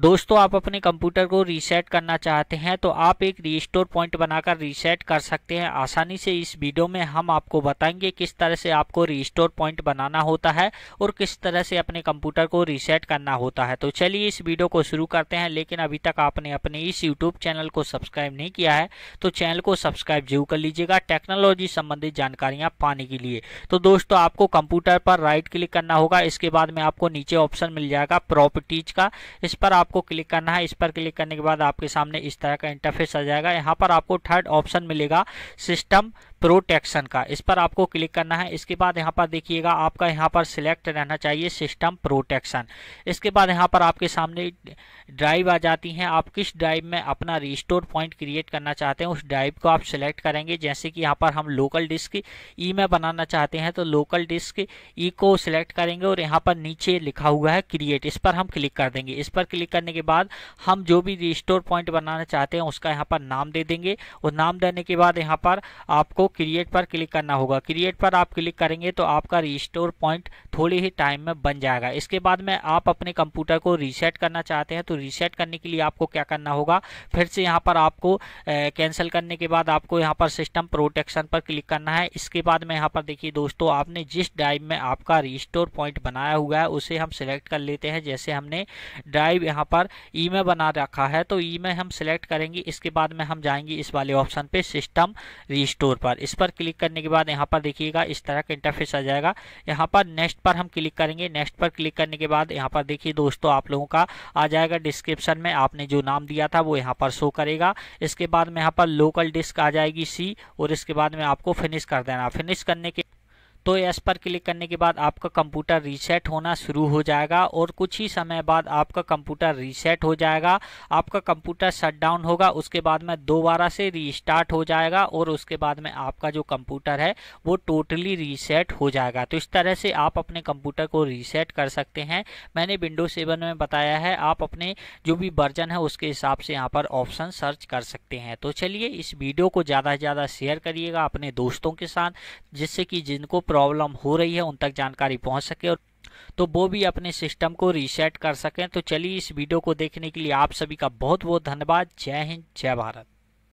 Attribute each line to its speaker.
Speaker 1: दोस्तों आप अपने कंप्यूटर को रीसेट करना चाहते हैं तो आप एक रीस्टोर पॉइंट बनाकर रीसेट कर सकते हैं आसानी से इस वीडियो में हम आपको बताएंगे किस तरह से आपको रीस्टोर पॉइंट बनाना होता है और किस तरह से अपने कंप्यूटर को रीसेट करना होता है तो चलिए इस वीडियो को शुरू करते हैं लेकिन अभी तक आपने अपने इस यूट्यूब चैनल को सब्सक्राइब नहीं किया है तो चैनल को सब्सक्राइब जरूर कर लीजिएगा टेक्नोलॉजी संबंधित जानकारियाँ पाने के लिए तो दोस्तों आपको कंप्यूटर पर राइट क्लिक करना होगा इसके बाद में आपको नीचे ऑप्शन मिल जाएगा प्रॉपर्टीज का इस पर आप आपको क्लिक करना है इस पर क्लिक करने के बाद आपके सामने इस तरह का इंटरफेस आ जाएगा यहाँ पर आपको थर्ड ऑप्शन मिलेगा सिस्टम प्रोटेक्शन का इस पर आपको क्लिक करना है इसके बाद यहाँ पर देखिएगा आपका यहाँ पर सिलेक्ट रहना चाहिए सिस्टम प्रोटेक्शन इसके बाद यहाँ पर आपके सामने ड्राइव आ जाती हैं आप किस ड्राइव में अपना रिस्टोर पॉइंट क्रिएट करना चाहते हैं उस ड्राइव को आप सिलेक्ट करेंगे जैसे कि यहाँ पर हम लोकल डिस्क ई में बनाना चाहते हैं तो लोकल डिस्क ई को सिलेक्ट करेंगे और यहाँ पर नीचे लिखा हुआ है क्रिएट इस पर हम क्लिक कर देंगे इस पर क्लिक करने के बाद हम जो भी रिस्टोर पॉइंट बनाना चाहते हैं उसका यहाँ पर नाम दे देंगे और नाम देने के बाद यहाँ पर आपको क्रिएट पर क्लिक करना होगा क्रिएट पर आप क्लिक करेंगे तो आपका रिस्टोर पॉइंट थोड़े ही टाइम में बन जाएगा इसके बाद में आप अपने कंप्यूटर को रीसेट करना चाहते हैं तो रीसेट करने के लिए आपको क्या करना होगा फिर से यहाँ पर आपको कैंसिल करने के बाद आपको यहाँ पर सिस्टम प्रोटेक्शन पर क्लिक करना है इसके बाद में यहाँ पर देखिए दोस्तों आपने जिस ड्राइव में आपका रिस्टोर पॉइंट बनाया हुआ है उसे हम सिलेक्ट कर लेते हैं जैसे हमने ड्राइव यहाँ पर ई e में बना रखा है तो ई e में हम सिलेक्ट करेंगे इसके बाद में हम जाएंगे इस वाले ऑप्शन पे सिस्टम रिस्टोर पर इस पर क्लिक करने के बाद यहाँ पर देखिएगा इस तरह का इंटरफेस आ जाएगा यहाँ पर नेक्स्ट पर हम क्लिक करेंगे नेक्स्ट पर क्लिक करने के बाद यहाँ पर देखिए दोस्तों आप लोगों का आ जाएगा डिस्क्रिप्शन में आपने जो नाम दिया था वो यहाँ पर शो करेगा इसके बाद में यहाँ पर लोकल डिस्क आ जाएगी सी और इसके बाद में आपको फिनिश कर देना फिनिश करने के तो यस पर क्लिक करने के बाद आपका कंप्यूटर रीसेट होना शुरू हो जाएगा और कुछ ही समय बाद आपका कंप्यूटर रीसेट हो जाएगा आपका कंप्यूटर शटडाउन होगा उसके बाद में दोबारा से रीस्टार्ट हो जाएगा और उसके बाद में आपका जो कंप्यूटर है वो टोटली रीसेट हो जाएगा तो इस तरह से आप अपने कंप्यूटर को रीसेट कर सकते हैं मैंने विंडो सेवन में बताया है आप अपने जो भी वर्जन है उसके हिसाब से यहाँ पर ऑप्शन सर्च कर सकते हैं तो चलिए इस वीडियो को ज़्यादा से ज़्यादा शेयर करिएगा अपने दोस्तों के साथ जिससे कि जिनको प्रॉब्लम हो रही है उन तक जानकारी पहुंच सके और तो वो भी अपने सिस्टम को रीसेट कर सकें तो चलिए इस वीडियो को देखने के लिए आप सभी का बहुत बहुत धन्यवाद जय हिंद जय भारत